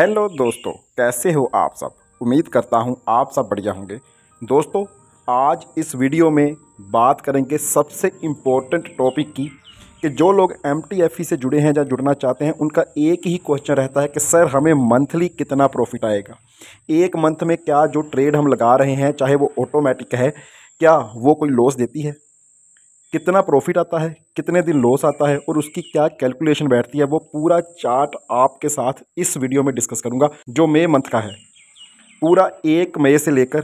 hello दोस्तों कैसे हो आप सब उम्मीद करता हूँ आप सब बढ़िया होंगे दोस्तों आज इस वीडियो में बात करेंगे सबसे इम्पोर्टेंट टॉपिक की कि जो लोग एम e से जुड़े हैं या जुड़ना चाहते हैं उनका एक ही क्वेश्चन रहता है कि सर हमें मंथली कितना प्रॉफिट आएगा एक मंथ में क्या जो ट्रेड हम लगा रहे हैं चाहे वो ऑटोमेटिक है क्या वो कोई लॉस देती है कितना प्रॉफिट आता है कितने दिन लॉस आता है और उसकी क्या कैलकुलेशन बैठती है वो पूरा चार्ट आपके साथ इस वीडियो में डिस्कस करूँगा जो मई मंथ का है पूरा एक मई से लेकर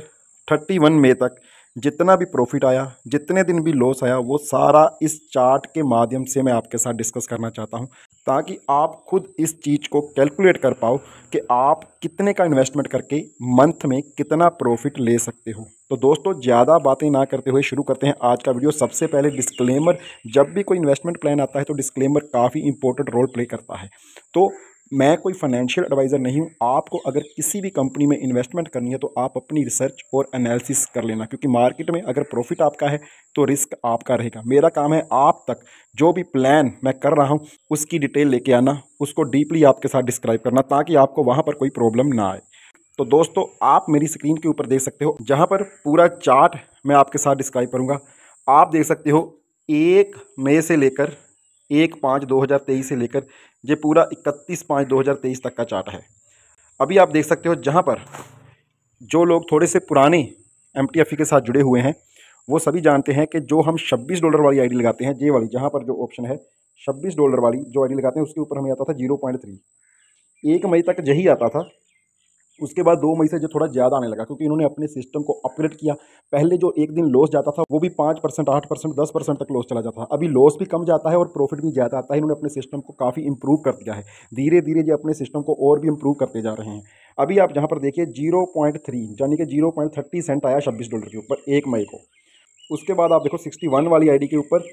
थर्टी वन मई तक जितना भी प्रॉफिट आया जितने दिन भी लॉस आया वो सारा इस चार्ट के माध्यम से मैं आपके साथ डिस्कस करना चाहता हूँ ताकि आप खुद इस चीज़ को कैलकुलेट कर पाओ कि आप कितने का इन्वेस्टमेंट करके मंथ में कितना प्रॉफिट ले सकते हो तो दोस्तों ज़्यादा बातें ना करते हुए शुरू करते हैं आज का वीडियो सबसे पहले डिस्क्लेमर जब भी कोई इन्वेस्टमेंट प्लान आता है तो डिस्क्लेमर काफ़ी इंपॉर्टेंट रोल प्ले करता है तो मैं कोई फाइनेंशियल एडवाइज़र नहीं हूँ आपको अगर किसी भी कंपनी में इन्वेस्टमेंट करनी है तो आप अपनी रिसर्च और एनालिसिस कर लेना क्योंकि मार्केट में अगर प्रॉफिट आपका है तो रिस्क आपका रहेगा मेरा काम है आप तक जो भी प्लान मैं कर रहा हूँ उसकी डिटेल लेके आना उसको डीपली आपके साथ डिस्क्राइब करना ताकि आपको वहाँ पर कोई प्रॉब्लम ना आए तो दोस्तों आप मेरी स्क्रीन के ऊपर देख सकते हो जहाँ पर पूरा चार्ट मैं आपके साथ डिस्क्राइब करूँगा आप देख सकते हो एक मई से लेकर एक पाँच दो हज़ार तेईस से लेकर ये पूरा इकतीस पाँच दो हज़ार तेईस तक का चार्ट है अभी आप देख सकते हो जहाँ पर जो लोग थोड़े से पुराने एम के साथ जुड़े हुए हैं वो सभी जानते हैं कि जो हम छब्बीस डॉलर वाली आईडी लगाते हैं जे वाली जहाँ पर जो ऑप्शन है छब्बीस डॉलर वाली जो आईडी लगाते हैं उसके ऊपर हमें आता था जीरो पॉइंट थ्री एक मई तक यही आता था उसके बाद दो मई से जो थोड़ा ज़्यादा आने लगा क्योंकि इन्होंने अपने सिस्टम को अपग्रेड किया पहले जो एक दिन लॉस जाता था वो भी पाँच परसेंट आठ परसेंट दस परसेंट तक लॉस चला जाता था अभी लॉस भी कम जाता है और प्रॉफिट भी ज़्यादा आता है इन्होंने अपने सिस्टम को काफ़ी इंप्रूव कर दिया है धीरे धीरे ये अपने सिस्टम को और भी इंप्रूव करते जा रहे हैं अभी आप जहाँ पर देखिए जीरो पॉइंट थ्री यानी कि जीरो पॉइंट थर्टी सेंट आया छब्बीस डॉलर के ऊपर एक मई को उसके बाद आप देखो सिक्सटी वन वाली आईडी के ऊपर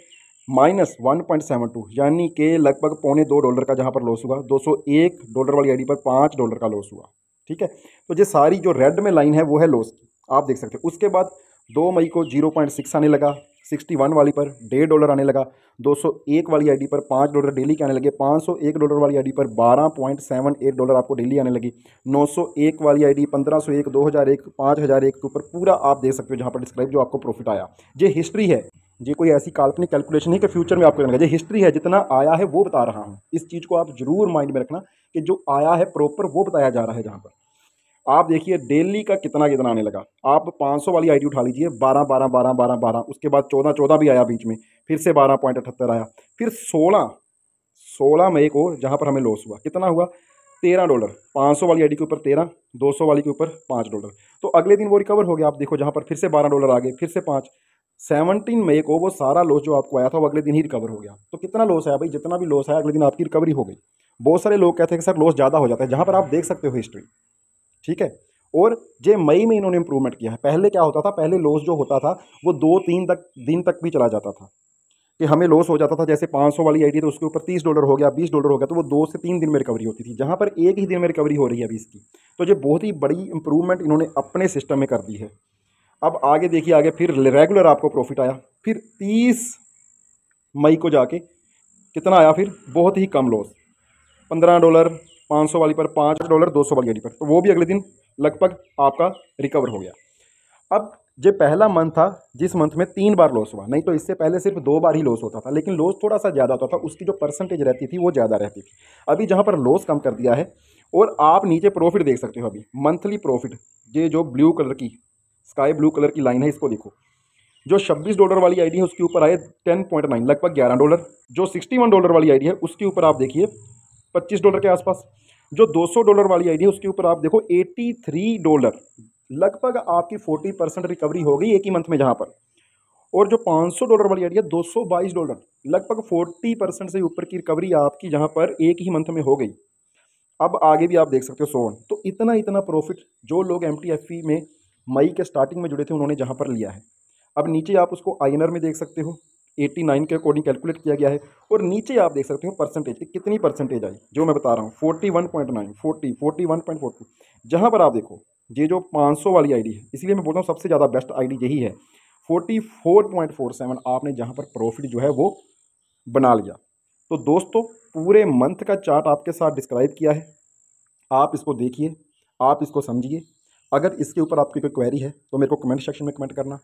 minus one point seven two यानी कि लगभग पौने दो डॉलर का जहाँ पर लॉस हुआ दो सौ एक डॉलर वाली आईडी पर पाँच डॉलर का लॉस हुआ ठीक है तो ये सारी जो रेड में लाइन है वो है लॉस की आप देख सकते हो उसके बाद दो मई को जीरो पॉइंट सिक्स आने लगा सिक्सटी वन वाली पर डेढ़ डॉलर आने लगा दो सौ एक वाली आईडी पर पाँच डॉलर डेली के आने लगे पाँच सौ एक डॉलर वाली आईडी पर बारह पॉइंट सेवन एट डॉलर आपको डेली आने लगी नौ सौ एक वाली आईडी पंद्रह सौ एक दो हज़ार एक पाँच हज़ार एक के ऊपर पूरा आप देख सकते हो जहाँ पर डिस्क्राइब जो आपको प्रॉफिट आया ये हिस्ट्री है ये कोई ऐसी काल्पनिक कैलकुलेशन नहीं कि फ्यूचर में आपको करना ये हिस्ट्री है जितना आया है वो बता रहा हूँ इस चीज़ को आप जरूर माइंड में रखना कि जो आया है प्रॉपर वो बताया जा रहा है जहाँ पर आप देखिए डेली का कितना कितना आने लगा आप 500 वाली आईडी उठा लीजिए 12 12 12 12 12 उसके बाद 14 14 भी आया बीच में फिर से बारह पॉइंट अठहत्तर आया फिर 16 16 मई को जहाँ पर हमें लॉस हुआ कितना हुआ तेरह डॉलर पाँच सौ वाली आईडी के ऊपर तेरह दो सौ वाली के ऊपर पाँच डॉलर तो अगले दिन वो रिकवर हो गया आप देखो जहाँ पर फिर से बारह डॉलर आ गए फिर से पाँच सेवनटीन मई को वो सारा लॉस जो आपको आया था वो अगले दिन ही रिकवर हो गया तो कितना लॉस आया भाई जितना भी लॉस आया अगले दिन आपकी रिकवरी हो गई बहुत सारे लोग कहते हैं कि सर लॉस ज़्यादा हो जाता है जहाँ पर आप देख सकते हो हिस्ट्री ठीक है और जे मई में इन्होंने इंप्रूवमेंट किया है पहले क्या होता था पहले लॉस जो होता था वो दो तीन तक दिन तक भी चला जाता था कि हमें लॉस हो जाता था जैसे 500 वाली आईडी तो उसके ऊपर 30 डॉलर हो गया 20 डॉलर हो गया तो वो दो से तीन दिन में रिकवरी होती थी जहाँ पर एक ही दिन में रिकवरी हो रही है अभी इसकी तो ये बहुत ही बड़ी इंप्रूवमेंट इन्होंने अपने सिस्टम में कर दी है अब आगे देखिए आगे फिर रेगुलर आपको प्रॉफिट आया फिर तीस मई को जाके कितना आया फिर बहुत ही कम लॉस पंद्रह डॉलर पाँच सौ वाली पर पाँच डॉलर दो सौ वाली गाड़ी पर तो वो भी अगले दिन लगभग आपका रिकवर हो गया अब जो पहला मंथ था जिस मंथ में तीन बार लॉस हुआ नहीं तो इससे पहले सिर्फ दो बार ही लॉस होता था लेकिन लॉस थोड़ा सा ज़्यादा होता था उसकी जो परसेंटेज रहती थी वो ज़्यादा रहती थी अभी जहाँ पर लॉस कम कर दिया है और आप नीचे प्रॉफिट देख सकते हो अभी मंथली प्रॉफिट ये जो ब्लू कलर की स्काई ब्लू कलर की लाइन है इसको देखो जो 26 डॉलर वाली आईडी है उसके ऊपर आए 10.9 लगभग 11 डॉलर जो 61 डॉलर वाली आईडी है उसके ऊपर आप देखिए 25 डॉलर के आसपास जो 200 डॉलर वाली आईडी है उसके ऊपर आप देखो 83 डॉलर लगभग आपकी 40 परसेंट रिकवरी हो गई एक ही मंथ में जहाँ पर और जो 500 डॉलर वाली आईडी है 222 डॉलर लगभग 40 परसेंट से ऊपर की रिकवरी आपकी जहाँ पर एक ही मंथ में हो गई अब आगे भी आप देख सकते हो सोन तो इतना इतना प्रॉफिट जो लोग एम e में मई के स्टार्टिंग में जुड़े थे उन्होंने जहाँ पर लिया है अब नीचे आप उसको आई में देख सकते हो 89 के अकॉर्डिंग कैलकुलेट किया गया है और नीचे आप देख सकते हो परसेंटेज कितनी परसेंटेज आई जो मैं बता रहा हूँ 41.9 40 41.42 जहाँ पर आप देखो ये जो 500 वाली आईडी है इसलिए मैं बोलता हूँ सबसे ज़्यादा बेस्ट आईडी यही है 44.47 आपने जहाँ पर प्रॉफिट जो है वो बना लिया तो दोस्तों पूरे मंथ का चार्ट आपके साथ डिस्क्राइब किया है आप इसको देखिए आप इसको समझिए अगर इसके ऊपर आपकी कोई क्वेरी है तो मेरे को कमेंट सेक्शन में कमेंट करना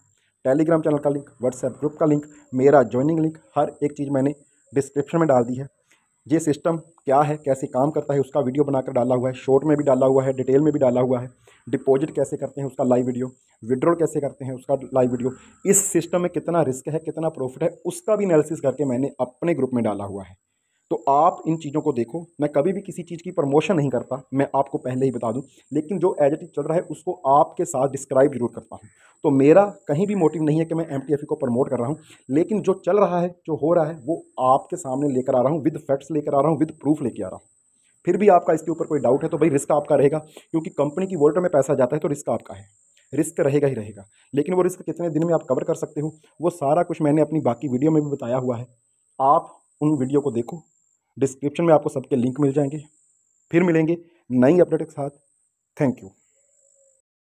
टेलीग्राम चैनल का लिंक व्हाट्सएप ग्रुप का लिंक मेरा ज्वाइनिंग लिंक हर एक चीज़ मैंने डिस्क्रिप्शन में डाल दी है ये सिस्टम क्या है कैसे काम करता है उसका वीडियो बनाकर डाला हुआ है शॉर्ट में भी डाला हुआ है डिटेल में भी डाला हुआ है डिपॉजिट कैसे करते हैं उसका लाइव वीडियो विड्रॉल कैसे करते हैं उसका लाइव वीडियो इस सिस्टम में कितना रिस्क है कितना प्रॉफिट है उसका भी एनालिसिस करके मैंने अपने ग्रुप में डाला हुआ है तो आप इन चीज़ों को देखो मैं कभी भी किसी चीज़ की प्रमोशन नहीं करता मैं आपको पहले ही बता दूं लेकिन जो एज एट चल रहा है उसको आपके साथ डिस्क्राइब जरूर करता हूं तो मेरा कहीं भी मोटिव नहीं है कि मैं एम e को प्रमोट कर रहा हूं लेकिन जो चल रहा है जो हो रहा है वो आपके सामने लेकर आ रहा हूँ विद फैक्ट्स लेकर आ रहा हूँ विद प्रूफ लेकर आ रहा हूँ फिर भी आपका इसके ऊपर कोई डाउट है तो भाई रिस्क आपका रहेगा क्योंकि कंपनी की वोल्टर में पैसा जाता है तो रिस्क आपका है रिस्क रहेगा ही रहेगा लेकिन वो रिस्क कितने दिन में आप कवर कर सकते हो वो सारा कुछ मैंने अपनी बाकी वीडियो में भी बताया हुआ है आप उन वीडियो को देखो डिस्क्रिप्शन में आपको सबके लिंक मिल जाएंगे फिर मिलेंगे नई अपडेट के साथ थैंक यू